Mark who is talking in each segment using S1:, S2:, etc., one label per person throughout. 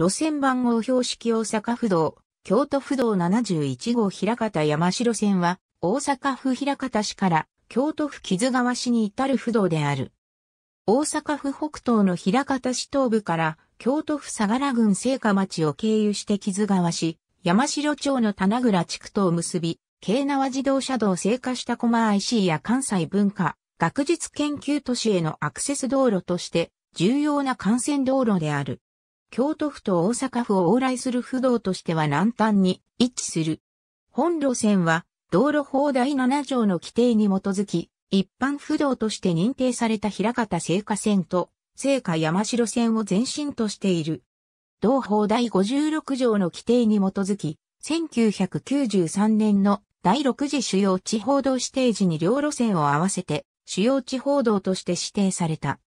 S1: 路線番号標識大阪府道、京都府道71号平方山城線は、大阪府平方市から京都府木津川市に至る府道である。大阪府北東の平方市東部から京都府相良郡聖火町を経由して木津川市、山城町の棚倉地区とを結び、京奈和自動車道聖火した駒 IC や関西文化、学術研究都市へのアクセス道路として重要な幹線道路である。京都府と大阪府を往来する不動としては南端に位置する。本路線は道路法第7条の規定に基づき、一般不動として認定された平方聖火線と聖火山城線を前身としている。同法第56条の規定に基づき、1993年の第6次主要地方道指定時に両路線を合わせて主要地方道として指定された。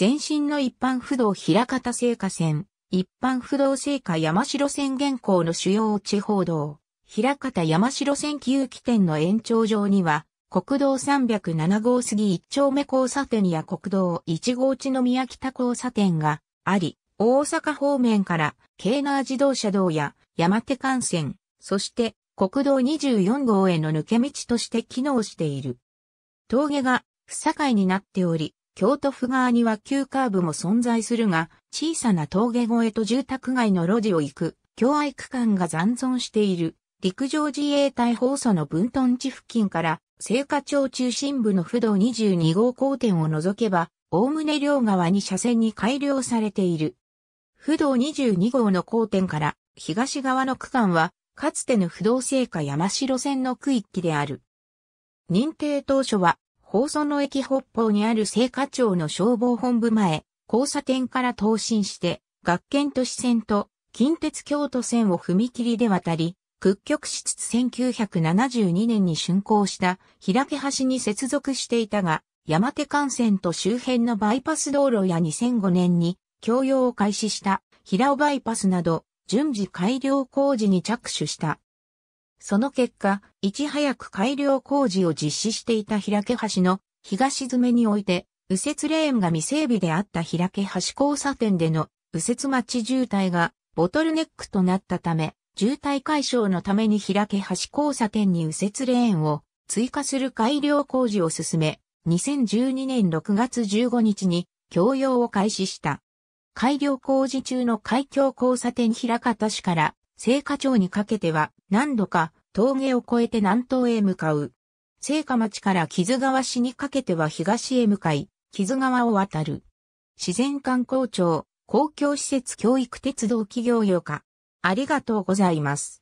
S1: 前身の一般不動平方聖火線、一般不動聖火山城線現行の主要地方道、平方山城線旧起点の延長上には、国道307号杉一丁目交差点や国道1号地の宮北交差点があり、大阪方面から京奈自動車道や山手幹線、そして国道24号への抜け道として機能している。峠が不境になっており、京都府側には急カーブも存在するが、小さな峠越えと住宅街の路地を行く、境愛区間が残存している、陸上自衛隊放送の分屯地付近から、聖火町中心部の不動22号交点を除けば、おおむね両側に車線に改良されている。不動22号の交点から、東側の区間は、かつての不動聖火山城線の区域である。認定当初は、放送の駅北方にある聖火町の消防本部前、交差点から東進して、学研都市線と近鉄京都線を踏切で渡り、屈曲しつつ1972年に竣工した平け橋に接続していたが、山手幹線と周辺のバイパス道路や2005年に共用を開始した平尾バイパスなど順次改良工事に着手した。その結果、いち早く改良工事を実施していた平家橋の東詰めにおいて、右折レーンが未整備であった平家橋交差点での右折待ち渋滞がボトルネックとなったため、渋滞解消のために開け橋交差点に右折レーンを追加する改良工事を進め、2012年6月15日に共用を開始した。改良工事中の海峡交差点平方市から聖火町にかけては何度か峠を越えて南東へ向かう。聖火町から木津川市にかけては東へ向かい、木津川を渡る。自然観光庁公共施設教育鉄道企業用課。ありがとうございます。